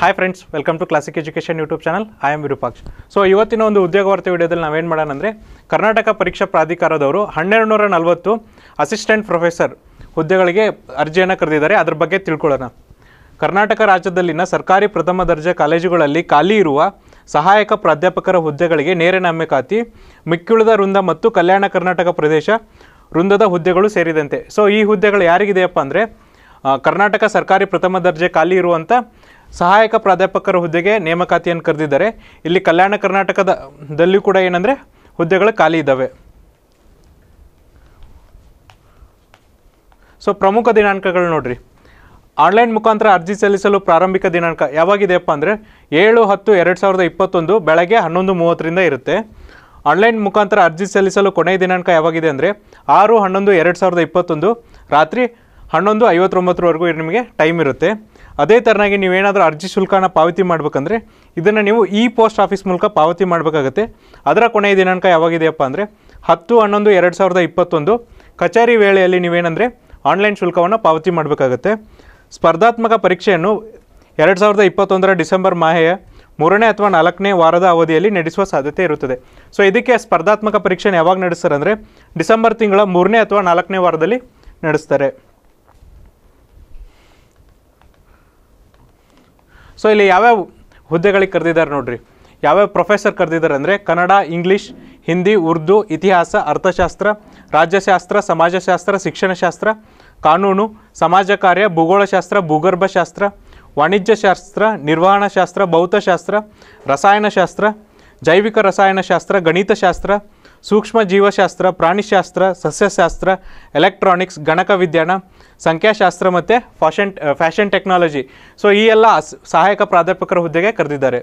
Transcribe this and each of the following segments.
hi friends welcome to classic education YouTube channel I am Virupaksha so ಇವತ್ತಿನ ಒಂದು ಉದ್ಯೋಗ ವಾರ್ತೆ ವಿಡಿಯೋದಲ್ಲಿ ನಾವೇನು ಮಾಡೋಣ ಅಂದರೆ ಕರ್ನಾಟಕ ಪರೀಕ್ಷಾ ಪ್ರಾಧಿಕಾರದವರು ಹನ್ನೆರಡು ನೂರ ನಲವತ್ತು ಅಸಿಸ್ಟೆಂಟ್ ಪ್ರೊಫೆಸರ್ ಹುದ್ದೆಗಳಿಗೆ ಅರ್ಜಿಯನ್ನು ಕರೆದಿದ್ದಾರೆ ಅದರ ಬಗ್ಗೆ ತಿಳ್ಕೊಳ್ಳೋಣ ಕರ್ನಾಟಕ ರಾಜ್ಯದಲ್ಲಿನ ಸರ್ಕಾರಿ ಪ್ರಥಮ ದರ್ಜೆ ಕಾಲೇಜುಗಳಲ್ಲಿ ಖಾಲಿ ಇರುವ ಸಹಾಯಕ ಪ್ರಾಧ್ಯಾಪಕರ ಹುದ್ದೆಗಳಿಗೆ ನೇರ ನೇಮಕಾತಿ ಮಿಕ್ಕಿಳಿದ ವೃಂದ ಮತ್ತು ಕಲ್ಯಾಣ ಕರ್ನಾಟಕ ಪ್ರದೇಶ ವೃಂದದ ಹುದ್ದೆಗಳು ಸೇರಿದಂತೆ ಸೊ ಈ ಹುದ್ದೆಗಳು ಯಾರಿಗಿದೆಯಪ್ಪ ಅಂದರೆ ಕರ್ನಾಟಕ ಸರ್ಕಾರಿ ಪ್ರಥಮ ದರ್ಜೆ ಖಾಲಿ ಇರುವಂಥ ಸಹಾಯಕ ಪ್ರಾಧ್ಯಾಪಕರ ಹುದ್ದೆಗೆ ನೇಮಕಾತಿಯನ್ನು ಕರೆದಿದ್ದಾರೆ ಇಲ್ಲಿ ಕಲ್ಯಾಣ ಕರ್ನಾಟಕದಲ್ಲೂ ಕೂಡ ಏನಂದರೆ ಹುದ್ದೆಗಳು ಖಾಲಿ ಇದ್ದಾವೆ ಸೊ ಪ್ರಮುಖ ದಿನಾಂಕಗಳು ನೋಡ್ರಿ ಆನ್ಲೈನ್ ಮುಖಾಂತರ ಅರ್ಜಿ ಸಲ್ಲಿಸಲು ಪ್ರಾರಂಭಿಕ ದಿನಾಂಕ ಯಾವಾಗಿದೆಯಪ್ಪ ಅಂದರೆ ಏಳು ಹತ್ತು ಎರಡು ಸಾವಿರದ ಇಪ್ಪತ್ತೊಂದು ಬೆಳಗ್ಗೆ ಹನ್ನೊಂದು ಮೂವತ್ತರಿಂದ ಇರುತ್ತೆ ಆನ್ಲೈನ್ ಮುಖಾಂತರ ಅರ್ಜಿ ಸಲ್ಲಿಸಲು ಕೊನೆಯ ದಿನಾಂಕ ಯಾವಾಗಿದೆ ಅಂದರೆ ಆರು ಹನ್ನೊಂದು ಎರಡು ಸಾವಿರದ ಇಪ್ಪತ್ತೊಂದು ರಾತ್ರಿ ಹನ್ನೊಂದು ಐವತ್ತೊಂಬತ್ತರವರೆಗೂ ನಿಮಗೆ ಟೈಮ್ ಇರುತ್ತೆ ಅದೇ ಥರನಾಗಿ ನೀವೇನಾದರೂ ಅರ್ಜಿ ಶುಲ್ಕನ ಪಾವತಿ ಮಾಡಬೇಕಂದ್ರೆ ಇದನ್ನು ನೀವು ಇ ಪೋಸ್ಟ್ ಆಫೀಸ್ ಮೂಲಕ ಪಾವತಿ ಮಾಡಬೇಕಾಗತ್ತೆ ಅದರ ಕೊನೆಯ ದಿನಾಂಕ ಯಾವಾಗಿದೆಯಪ್ಪ ಅಂದರೆ ಹತ್ತು ಹನ್ನೊಂದು ಎರಡು ಸಾವಿರದ ಇಪ್ಪತ್ತೊಂದು ಕಚೇರಿ ವೇಳೆಯಲ್ಲಿ ನೀವೇನಂದರೆ ಆನ್ಲೈನ್ ಶುಲ್ಕವನ್ನು ಪಾವತಿ ಮಾಡಬೇಕಾಗತ್ತೆ ಸ್ಪರ್ಧಾತ್ಮಕ ಪರೀಕ್ಷೆಯನ್ನು ಎರಡು ಸಾವಿರದ ಇಪ್ಪತ್ತೊಂದರ ಡಿಸೆಂಬರ್ ಮಾಹೆಯ ಮೂರನೇ ಅಥವಾ ನಾಲ್ಕನೇ ವಾರದ ಅವಧಿಯಲ್ಲಿ ನಡೆಸುವ ಸಾಧ್ಯತೆ ಇರುತ್ತದೆ ಸೊ ಇದಕ್ಕೆ ಸ್ಪರ್ಧಾತ್ಮಕ ಪರೀಕ್ಷೆ ಯಾವಾಗ ನಡೆಸ್ತಾರೆ ಅಂದರೆ ಡಿಸೆಂಬರ್ ತಿಂಗಳ ಮೂರನೇ ಅಥವಾ ನಾಲ್ಕನೇ ವಾರದಲ್ಲಿ ನಡೆಸ್ತಾರೆ ಸೊ ಇಲ್ಲಿ ಯಾವ್ಯಾವ ಹುದ್ದೆಗಳಿಗೆ ಕರೆದಿದ್ದಾರೆ ನೋಡ್ರಿ ಯಾವ್ಯಾವ ಪ್ರೊಫೆಸರ್ ಕರೆದಿದ್ದಾರೆ ಅಂದರೆ ಕನ್ನಡ ಇಂಗ್ಲೀಷ್ ಹಿಂದಿ ಉರ್ದು ಇತಿಹಾಸ ಅರ್ಥಶಾಸ್ತ್ರ ರಾಜ್ಯಶಾಸ್ತ್ರ ಸಮಾಜಶಾಸ್ತ್ರ ಶಿಕ್ಷಣಶಾಸ್ತ್ರ ಕಾನೂನು ಸಮಾಜ ಕಾರ್ಯ ಭೂಗೋಳಶಾಸ್ತ್ರ ಭೂಗರ್ಭಶಾಸ್ತ್ರ ವಾಣಿಜ್ಯಶಾಸ್ತ್ರ ನಿರ್ವಹಣಾಶಾಸ್ತ್ರ ಭೌತಶಾಸ್ತ್ರ ರಸಾಯನಶಾಸ್ತ್ರ ಜೈವಿಕ ರಸಾಯನಶಾಸ್ತ್ರ ಗಣಿತಶಾಸ್ತ್ರ ಸೂಕ್ಷ್ಮ ಜೀವಶಾಸ್ತ್ರ ಪ್ರಾಣಿಶಾಸ್ತ್ರ ಸಸ್ಯಶಾಸ್ತ್ರ ಎಲೆಕ್ಟ್ರಾನಿಕ್ಸ್ ಗಣಕ ವಿಜ್ಞಾನ ಸಂಖ್ಯಾಶಾಸ್ತ್ರ ಮತ್ತು ಫ್ಯಾಷನ್ ಫ್ಯಾಷನ್ ಟೆಕ್ನಾಲಜಿ ಸೊ ಈ ಎಲ್ಲ ಸಹಾಯಕ ಪ್ರಾಧ್ಯಾಪಕರ ಹುದ್ದೆಗೆ ಕರೆದಿದ್ದಾರೆ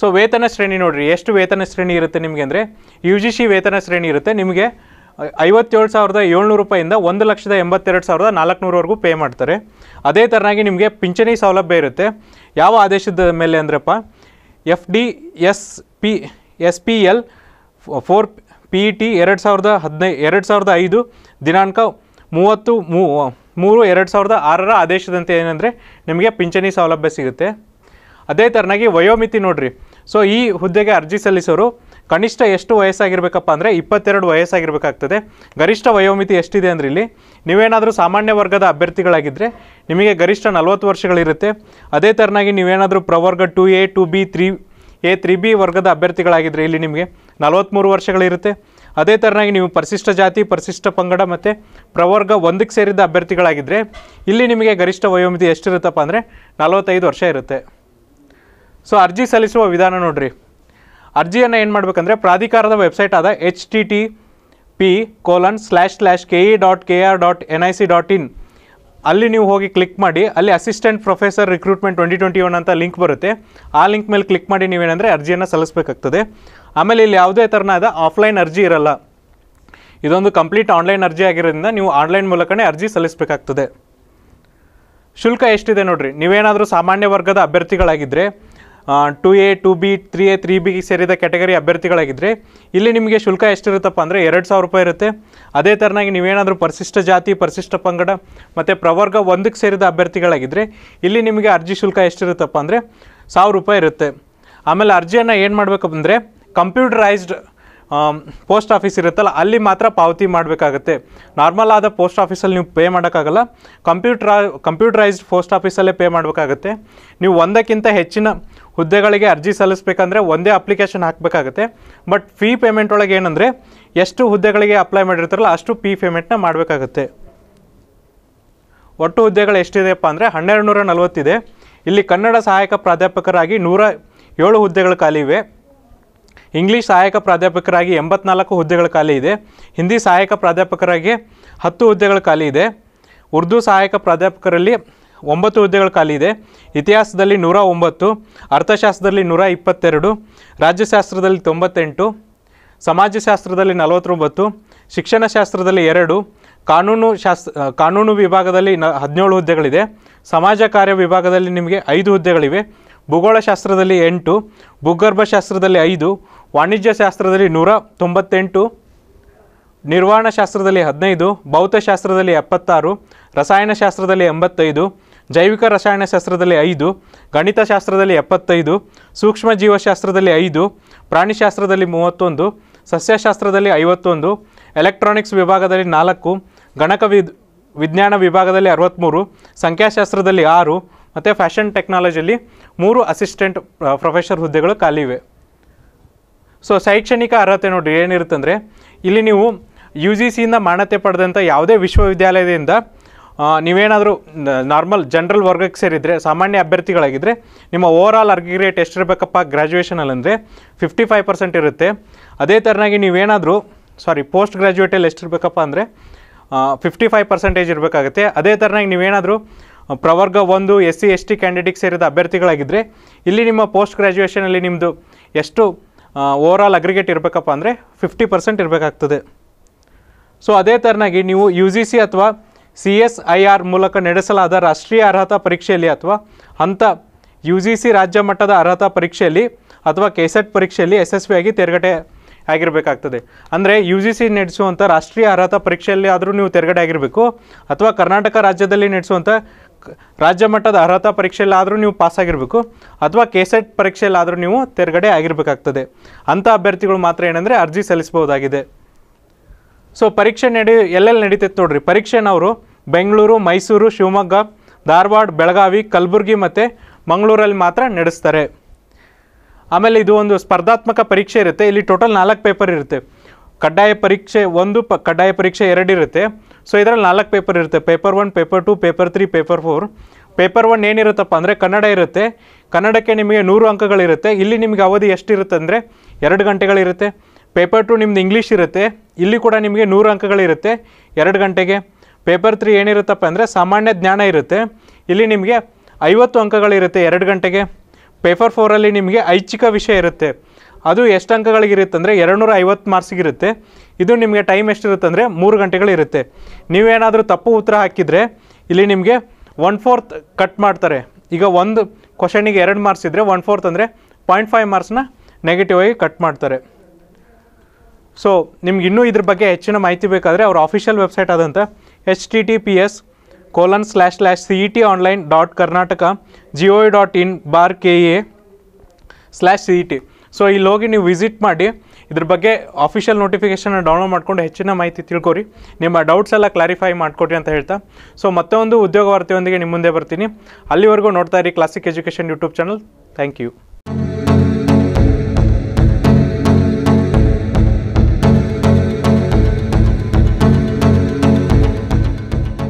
ಸೊ ವೇತನ ಶ್ರೇಣಿ ನೋಡಿರಿ ಎಷ್ಟು ವೇತನ ಶ್ರೇಣಿ ಇರುತ್ತೆ ನಿಮಗೆ ಅಂದರೆ ಯು ಜಿ ಸಿ ವೇತನ ಶ್ರೇಣಿ ಇರುತ್ತೆ ನಿಮಗೆ ಐವತ್ತೇಳು ಸಾವಿರದ ಏಳ್ನೂರು ರೂಪಾಯಿಂದ ಒಂದು ಲಕ್ಷದ ಎಂಬತ್ತೆರಡು ಸಾವಿರದ ನಾಲ್ಕುನೂರವರೆಗೂ ಪೇ ಮಾಡ್ತಾರೆ ಅದೇ ಥರನಾಗಿ ನಿಮಗೆ ಪಿಂಚಣಿ ಸೌಲಭ್ಯ ಇರುತ್ತೆ ಯಾವ ಆದೇಶದ ಮೇಲೆ ಅಂದ್ರಪ್ಪ F D S P S P L four P E T ಎರಡು ಸಾವಿರದ ಹದಿನೈ ಎರಡು ಸಾವಿರದ ಐದು ದಿನಾಂಕ ಮೂವತ್ತು ಮೂರು ಎರಡು ಸಾವಿರದ ಆರರ ಆದೇಶದಂತೆ ಏನಂದರೆ ನಿಮಗೆ ಪಿಂಚಣಿ ಸೌಲಭ್ಯ ಸಿಗುತ್ತೆ ಅದೇ ಥರನಾಗಿ ವಯೋಮಿತಿ ನೋಡಿರಿ ಸೊ ಈ ಹುದ್ದೆಗೆ ಅರ್ಜಿ ಸಲ್ಲಿಸೋರು ಕನಿಷ್ಠ ಎಷ್ಟು ವಯಸ್ಸಾಗಿರಬೇಕಪ್ಪ ಅಂದರೆ ಇಪ್ಪತ್ತೆರಡು ವಯಸ್ಸಾಗಿರಬೇಕಾಗ್ತದೆ ಗರಿಷ್ಠ ವಯೋಮಿತಿ ಎಷ್ಟಿದೆ ಅಂದರೆ ಇಲ್ಲಿ ನೀವೇನಾದರೂ ಸಾಮಾನ್ಯ ವರ್ಗದ ಅಭ್ಯರ್ಥಿಗಳಾಗಿದ್ದರೆ ನಿಮಗೆ ಗರಿಷ್ಠ ನಲವತ್ತು ವರ್ಷಗಳಿರುತ್ತೆ ಅದೇ ಥರನಾಗಿ ನೀವೇನಾದರೂ ಪ್ರವರ್ಗ two A two B three A three B ವರ್ಗದ ಅಭ್ಯರ್ಥಿಗಳಾಗಿದ್ದರೆ ಇಲ್ಲಿ ನಿಮಗೆ ನಲವತ್ತ್ಮೂರು ವರ್ಷಗಳಿರುತ್ತೆ ಅದೇ ಥರನಾಗಿ ನೀವು ಪರಿಶಿಷ್ಟ ಜಾತಿ ಪರಿಶಿಷ್ಟ ಪಂಗಡ ಮತ್ತು ಪ್ರವರ್ಗ ಒಂದಕ್ಕೆ ಸೇರಿದ ಅಭ್ಯರ್ಥಿಗಳಾಗಿದ್ದರೆ ಇಲ್ಲಿ ನಿಮಗೆ ಗರಿಷ್ಠ ವಯೋಮಿತಿ ಎಷ್ಟಿರುತ್ತಪ್ಪ ಅಂದರೆ ನಲವತ್ತೈದು ವರ್ಷ ಇರುತ್ತೆ ಸೊ ಅರ್ಜಿ ಸಲ್ಲಿಸುವ ವಿಧಾನ ನೋಡಿರಿ ಅರ್ಜಿಯನ್ನು ಏನು ಮಾಡಬೇಕಂದ್ರೆ ಪ್ರಾಧಿಕಾರದ ವೆಬ್ಸೈಟ್ ಆದ H T T P colon slash slash K E dot K R dot N I C dot in ಅಲ್ಲಿ ನೀವು ಹೋಗಿ ಕ್ಲಿಕ್ ಮಾಡಿ ಅಲ್ಲಿ assistant professor recruitment twenty twenty one ಅಂತ ಲಿಂಕ್ ಬರುತ್ತೆ ಆ ಲಿಂಕ್ ಮೇಲೆ ಕ್ಲಿಕ್ ಮಾಡಿ ನೀವೇನಂದರೆ ಅರ್ಜಿಯನ್ನು ಸಲ್ಲಿಸಬೇಕಾಗ್ತದೆ ಆಮೇಲೆ ಇಲ್ಲಿ ಯಾವುದೇ ಥರನಾದ ಆಫ್ಲೈನ್ ಅರ್ಜಿ ಇರಲ್ಲ ಇದೊಂದು ಕಂಪ್ಲೀಟ್ ಆನ್ಲೈನ್ ಅರ್ಜಿ ಆಗಿರೋದ್ರಿಂದ ನೀವು ಆನ್ಲೈನ್ ಮೂಲಕನೇ ಅರ್ಜಿ ಸಲ್ಲಿಸಬೇಕಾಗ್ತದೆ ಶುಲ್ಕ ಎಷ್ಟಿದೆ ನೋಡಿರಿ ನೀವೇನಾದರೂ ಸಾಮಾನ್ಯ ವರ್ಗದ ಅಭ್ಯರ್ಥಿಗಳಾಗಿದ್ದರೆ two A two B three A ತ್ರೀ ಬಿಗೆ ಸೇರಿದ ಕ್ಯಾಟಗರಿ ಅಭ್ಯರ್ಥಿಗಳಾಗಿದ್ದರೆ ಇಲ್ಲಿ ನಿಮಗೆ ಶುಲ್ಕ ಎಷ್ಟಿರುತ್ತಪ್ಪ ಅಂದರೆ ಎರಡು ಸಾವಿರ ರೂಪಾಯಿ ಇರುತ್ತೆ ಅದೇ ಥರನಾಗಿ ನೀವೇನಾದರೂ ಪರಿಶಿಷ್ಟ ಜಾತಿ ಪರಿಶಿಷ್ಟ ಪಂಗಡ ಮತ್ತು ಪ್ರವರ್ಗ ಒಂದಕ್ಕೆ ಸೇರಿದ ಅಭ್ಯರ್ಥಿಗಳಾಗಿದ್ದರೆ ಇಲ್ಲಿ ನಿಮಗೆ ಅರ್ಜಿ ಶುಲ್ಕ ಎಷ್ಟಿರುತ್ತಪ್ಪ ಅಂದರೆ ಸಾವಿರ ರೂಪಾಯಿ ಇರುತ್ತೆ ಆಮೇಲೆ ಅರ್ಜಿಯನ್ನು ಏನು ಅಂದರೆ ಕಂಪ್ಯೂಟರೈಸ್ಡ್ ಪೋಸ್ಟ್ ಆಫೀಸ್ ಇರುತ್ತಲ್ಲ ಅಲ್ಲಿ ಮಾತ್ರ ಪಾವತಿ ಮಾಡಬೇಕಾಗತ್ತೆ ನಾರ್ಮಲ್ ಆದ ಪೋಸ್ಟ್ ಆಫೀಸಲ್ಲಿ ನೀವು ಪೇ ಮಾಡೋಕ್ಕಾಗಲ್ಲ ಕಂಪ್ಯೂಟ್ರ ಕಂಪ್ಯೂಟರೈಸ್ಡ್ ಪೋಸ್ಟ್ ಆಫೀಸಲ್ಲೇ ಪೇ ಮಾಡಬೇಕಾಗತ್ತೆ ನೀವು ಒಂದಕ್ಕಿಂತ ಹೆಚ್ಚಿನ ಹುದ್ದೆಗಳಿಗೆ ಅರ್ಜಿ ಸಲ್ಲಿಸಬೇಕಂದ್ರೆ ಒಂದೇ ಅಪ್ಲಿಕೇಶನ್ ಹಾಕಬೇಕಾಗತ್ತೆ ಬಟ್ ಫೀ ಪೇಮೆಂಟ್ ಒಳಗೆ ಏನಂದರೆ ಎಷ್ಟು ಹುದ್ದೆಗಳಿಗೆ ಅಪ್ಲೈ ಮಾಡಿರ್ತಾರಲ್ಲ ಅಷ್ಟು ಫೀ ಪೇಮೆಂಟ್ನ ಮಾಡಬೇಕಾಗತ್ತೆ ಒಟ್ಟು ಹುದ್ದೆಗಳು ಎಷ್ಟಿದೆಯಪ್ಪ ಅಂದರೆ ಹನ್ನೆರಡು ನೂರ ನಲವತ್ತಿದೆ ಇಲ್ಲಿ ಕನ್ನಡ ಸಹಾಯಕ ಪ್ರಾಧ್ಯಾಪಕರಾಗಿ ನೂರ ಏಳು ಹುದ್ದೆಗಳು ಖಾಲಿ ಇವೆ ಇಂಗ್ಲೀಷ್ ಸಹಾಯಕ ಪ್ರಾಧ್ಯಾಪಕರಾಗಿ ಎಂಬತ್ನಾಲ್ಕು ಹುದ್ದೆಗಳ ಖಾಲಿ ಇದೆ ಹಿಂದಿ ಸಹಾಯಕ ಪ್ರಾಧ್ಯಾಪಕರಾಗಿ ಹತ್ತು ಹುದ್ದೆಗಳ ಖಾಲಿ ಇದೆ ಉರ್ದು ಸಹಾಯಕ ಪ್ರಾಧ್ಯಾಪಕರಲ್ಲಿ ಒಂಬತ್ತು ಹುದ್ದೆಗಳ ಖಾಲಿ ಇದೆ ಇತಿಹಾಸದಲ್ಲಿ ನೂರ ಒಂಬತ್ತು ಅರ್ಥಶಾಸ್ತ್ರದಲ್ಲಿ ನೂರ ಇಪ್ಪತ್ತೆರಡು ರಾಜ್ಯಶಾಸ್ತ್ರದಲ್ಲಿ ತೊಂಬತ್ತೆಂಟು ಸಮಾಜಶಾಸ್ತ್ರದಲ್ಲಿ ನಲವತ್ತೊಂಬತ್ತು ಶಿಕ್ಷಣಶಾಸ್ತ್ರದಲ್ಲಿ ಎರಡು ಕಾನೂನು ಶಾಸ್ತ್ರ ಕಾನೂನು ವಿಭಾಗದಲ್ಲಿ ನ ಹದಿನೇಳು ಹುದ್ದೆಗಳಿದೆ ಸಮಾಜ ಕಾರ್ಯ ವಿಭಾಗದಲ್ಲಿ ನಿಮಗೆ ಐದು ಹುದ್ದೆಗಳಿವೆ ಭೂಗೋಳಶಾಸ್ತ್ರದಲ್ಲಿ ಎಂಟು ಭೂಗರ್ಭಶಾಸ್ತ್ರದಲ್ಲಿ ಐದು ವಾಣಿಜ್ಯಶಾಸ್ತ್ರದಲ್ಲಿ ನೂರ ತೊಂಬತ್ತೆಂಟು ನಿರ್ವಹಣಾಶಾಸ್ತ್ರದಲ್ಲಿ ಹದಿನೈದು ಭೌತಶಾಸ್ತ್ರದಲ್ಲಿ ಎಪ್ಪತ್ತಾರು ರಸಾಯನಶಾಸ್ತ್ರದಲ್ಲಿ ಎಂಬತ್ತೈದು ಜೈವಿಕ ರಸಾಯನಶಾಸ್ತ್ರದಲ್ಲಿ ಐದು ಗಣಿತಶಾಸ್ತ್ರದಲ್ಲಿ ಎಪ್ಪತ್ತೈದು ಸೂಕ್ಷ್ಮ ಜೀವಶಾಸ್ತ್ರದಲ್ಲಿ ಐದು ಪ್ರಾಣಿಶಾಸ್ತ್ರದಲ್ಲಿ ಮೂವತ್ತೊಂದು ಸಸ್ಯಶಾಸ್ತ್ರದಲ್ಲಿ ಐವತ್ತೊಂದು ಎಲೆಕ್ಟ್ರಾನಿಕ್ಸ್ ವಿಭಾಗದಲ್ಲಿ ನಾಲ್ಕು ಗಣಕ ವಿಜ್ಞಾನ ವಿಭಾಗದಲ್ಲಿ ಅರವತ್ತ್ಮೂರು ಸಂಖ್ಯಾಶಾಸ್ತ್ರದಲ್ಲಿ ಆರು ಮತ್ತು ಫ್ಯಾಷನ್ ಟೆಕ್ನಾಲಜಿಯಲ್ಲಿ ಮೂರು ಅಸಿಸ್ಟೆಂಟ್ ಪ್ರೊಫೆಸರ್ ಹುದ್ದೆಗಳು ಖಾಲಿ ಇವೆ ಸೊ ಶೈಕ್ಷಣಿಕ ಅರ್ಹತೆ ನೋಡಿರಿ ಏನಿರುತ್ತೆ ಅಂದರೆ ಇಲ್ಲಿ ನೀವು ಯು ಜಿ ಸಿಯಿಂದ ಮಾನ್ಯತೆ ಪಡೆದಂಥ ಯಾವುದೇ ವಿಶ್ವವಿದ್ಯಾಲಯದಿಂದ ನೀವೇನಾದರೂ ನಾರ್ಮಲ್ ಜನರಲ್ ವರ್ಗಕ್ಕೆ ಸೇರಿದರೆ ಸಾಮಾನ್ಯ ಅಭ್ಯರ್ಥಿಗಳಾಗಿದ್ದರೆ ನಿಮ್ಮ ಓವರ್ ಆಲ್ ಅರ್ಗಿ ರೇಟ್ ಎಷ್ಟಿರಬೇಕಪ್ಪ ಗ್ರ್ಯಾಜುಯೇಷನಲ್ಲಿ ಅಂದರೆ ಫಿಫ್ಟಿ ಫೈವ್ ಪರ್ಸೆಂಟ್ ಇರುತ್ತೆ ಅದೇ ಥರನಾಗಿ ನೀವೇನಾದರೂ ಸಾರಿ ಪೋಸ್ಟ್ ಗ್ರ್ಯಾಜುಯೇಟಲ್ಲಿ ಎಷ್ಟಿರಬೇಕಪ್ಪ ಅಂದರೆ ಫಿಫ್ಟಿ ಫೈವ್ ಪರ್ಸೆಂಟೇಜ್ ಇರಬೇಕಾಗುತ್ತೆ ಅದೇ ಥರನಾಗಿ ನೀವೇನಾದರೂ ಪ್ರವರ್ಗ ಒಂದು ಎಸ್ ಸಿ ಎಸ್ ಟಿ ಕ್ಯಾಂಡಿಡೇಟ್ಗೆ ಸೇರಿದ ಅಭ್ಯರ್ಥಿಗಳಾಗಿದ್ದರೆ ಇಲ್ಲಿ ನಿಮ್ಮ ಪೋಸ್ಟ್ ಗ್ರ್ಯಾಜುಯೇಷನಲ್ಲಿ ನಿಮ್ಮದು ಎಷ್ಟು ಓವರ್ ಆಲ್ ಅಗ್ರಿಗೇಟ್ ಇರಬೇಕಪ್ಪ ಅಂದರೆ ಫಿಫ್ಟಿ ಪರ್ಸೆಂಟ್ ಇರಬೇಕಾಗ್ತದೆ ಸೊ ಅದೇ ಥರನಾಗಿ ನೀವು ಯು ಜಿ ಸಿ ಅಥವಾ ಸಿ ಎಸ್ ಐ ಆರ್ ಮೂಲಕ ನಡೆಸಲಾದ ರಾಷ್ಟ್ರೀಯ ಅರ್ಹತಾ ಪರೀಕ್ಷೆಯಲ್ಲಿ ಅಥವಾ ಅಂಥ ಯು ಜಿ ಸಿ ರಾಜ್ಯ ಮಟ್ಟದ ಅರ್ಹತಾ ಪರೀಕ್ಷೆಯಲ್ಲಿ ಅಥವಾ ಕೆಸೆಟ್ e ಪರೀಕ್ಷೆಯಲ್ಲಿ ಯಶಸ್ವಿಯಾಗಿ ತೆರಗಡೆ ಆಗಿರಬೇಕಾಗ್ತದೆ ಅಂದರೆ ಯು ಜಿ ಸಿ ನಡೆಸುವಂಥ ರಾಷ್ಟ್ರೀಯ ಅರ್ಹತಾ ಪರೀಕ್ಷೆಯಲ್ಲಿ ಆದರೂ ನೀವು ತೆರಗಡೆ ಆಗಿರಬೇಕು ಅಥವಾ ಕರ್ನಾಟಕ ರಾಜ್ಯದಲ್ಲಿ ನಡೆಸುವಂಥ ರಾಜ್ಯ ಮಟ್ಟದ ಅರ್ಹತಾ ಪರೀಕ್ಷೆಯಲ್ಲಾದರೂ ನೀವು ಪಾಸ್ ಆಗಿರಬೇಕು ಅಥವಾ ಕೆಸೆಟ್ ಪರೀಕ್ಷೆಯಲ್ಲಾದರೂ ನೀವು ತೆರಗಡೆ ಆಗಿರಬೇಕಾಗ್ತದೆ ಅಂಥ ಅಭ್ಯರ್ಥಿಗಳು ಮಾತ್ರ ಏನಂದರೆ ಅರ್ಜಿ ಸಲ್ಲಿಸಬಹುದಾಗಿದೆ ಸೊ ಪರೀಕ್ಷೆ ನಡಿ ಎಲ್ಲೆಲ್ಲಿ ನಡೀತೈತೆ ನೋಡ್ರಿ ಪರೀಕ್ಷೆನವರು ಬೆಂಗಳೂರು ಮೈಸೂರು ಶಿವಮೊಗ್ಗ ಧಾರವಾಡ ಬೆಳಗಾವಿ ಕಲಬುರಗಿ ಮತ್ತು ಮಂಗಳೂರಲ್ಲಿ ಮಾತ್ರ ನಡೆಸ್ತಾರೆ ಆಮೇಲೆ ಇದು ಒಂದು ಸ್ಪರ್ಧಾತ್ಮಕ ಪರೀಕ್ಷೆ ಇರುತ್ತೆ ಇಲ್ಲಿ ಟೋಟಲ್ ನಾಲ್ಕು ಪೇಪರ್ ಇರುತ್ತೆ ಕಡ್ಡಾಯ ಪರೀಕ್ಷೆ ಒಂದು ಪ ಕಡ್ಡಾಯ ಪರೀಕ್ಷೆ ಎರಡು ಇರುತ್ತೆ ಸೊ ಇದರಲ್ಲಿ ನಾಲ್ಕು ಪೇಪರ್ ಇರುತ್ತೆ paper one paper two paper three paper four paper one ಏನಿರುತ್ತಪ್ಪ ಅಂದರೆ ಕನ್ನಡ ಇರುತ್ತೆ ಕನ್ನಡಕ್ಕೆ ನಿಮಗೆ ನೂರು ಅಂಕಗಳಿರುತ್ತೆ ಇಲ್ಲಿ ನಿಮಗೆ ಅವಧಿ ಎಷ್ಟಿರುತ್ತೆ ಅಂದರೆ ಎರಡು ಗಂಟೆಗಳಿರುತ್ತೆ ಪೇಪರ್ ಟು ನಿಮ್ದು ಇಂಗ್ಲೀಷ್ ಇರುತ್ತೆ ಇಲ್ಲಿ ಕೂಡ ನಿಮಗೆ ನೂರು ಅಂಕಗಳಿರುತ್ತೆ ಎರಡು ಗಂಟೆಗೆ ಪೇಪರ್ ತ್ರೀ ಏನಿರುತ್ತಪ್ಪ ಅಂದರೆ ಸಾಮಾನ್ಯ ಜ್ಞಾನ ಇರುತ್ತೆ ಇಲ್ಲಿ ನಿಮಗೆ ಐವತ್ತು ಅಂಕಗಳಿರುತ್ತೆ ಎರಡು ಗಂಟೆಗೆ ಪೇಪರ್ ಫೋರಲ್ಲಿ ನಿಮಗೆ ಐಚ್ಛಿಕ ವಿಷಯ ಇರುತ್ತೆ ಅದು ಎಷ್ಟು ಅಂಕಗಳಿಗಿರುತ್ತೆ ಅಂದರೆ ಎರಡುನೂರ ಐವತ್ತು ಮಾರ್ಕ್ಸಿಗಿರುತ್ತೆ ಇದು ನಿಮಗೆ ಟೈಮ್ ಎಷ್ಟಿರುತ್ತೆ ಅಂದರೆ ಮೂರು ಗಂಟೆಗಳಿರುತ್ತೆ ನೀವೇನಾದರೂ ತಪ್ಪು ಉತ್ತರ ಹಾಕಿದರೆ ಇಲ್ಲಿ ನಿಮಗೆ ಒನ್ ಫೋರ್ತ್ ಕಟ್ ಮಾಡ್ತಾರೆ ಈಗ ಒಂದು ಕ್ವಶನಿಗೆ ಎರಡು ಮಾರ್ಕ್ಸ್ ಇದ್ದರೆ ಒನ್ ಫೋರ್ತ್ ಅಂದರೆ ಪಾಯಿಂಟ್ ಫೈವ್ ಮಾರ್ಕ್ಸ್ನ ನೆಗೆಟಿವ್ ಆಗಿ ಕಟ್ ಮಾಡ್ತಾರೆ ಸೊ ನಿಮ್ಗೆ ಇನ್ನೂ ಇದ್ರ ಬಗ್ಗೆ ಹೆಚ್ಚಿನ ಮಾಹಿತಿ ಬೇಕಾದರೆ ಅವ್ರ ಆಫಿಷಿಯಲ್ ವೆಬ್ಸೈಟ್ ಆದಂಥ H T T P S colon slash slash C E T online dot Karnataka gov dot in bar K A slash C E T so ಇಲ್ಲಿ ಹೋಗಿ ನೀವು ವಿಸಿಟ್ ಮಾಡಿ ಇದ್ರ ಬಗ್ಗೆ ಆಫಿಷಿಯಲ್ ನೋಟಿಫಿಕೇಶನ್ ಡೌನ್ಲೋಡ್ ಮಾಡಿಕೊಂಡು ಹೆಚ್ಚಿನ ಮಾಹಿತಿ ತಿಳ್ಕೊರಿ ನಿಮ್ಮ ಡೌಟ್ಸ್ ಎಲ್ಲ ಕ್ಲಾರಿಫೈ ಮಾಡಿಕೊಡಿ ಅಂತ ಹೇಳ್ತಾ ಸೊ ಮತ್ತೊಂದು ಉದ್ಯೋಗ ವಾರ್ತೆಯೊಂದಿಗೆ ನಿಮ್ಮ ಮುಂದೆ ಬರ್ತೀನಿ ಅಲ್ಲಿವರೆಗೂ ನೋಡ್ತಾ ಇರಿ classic education YouTube channel thank you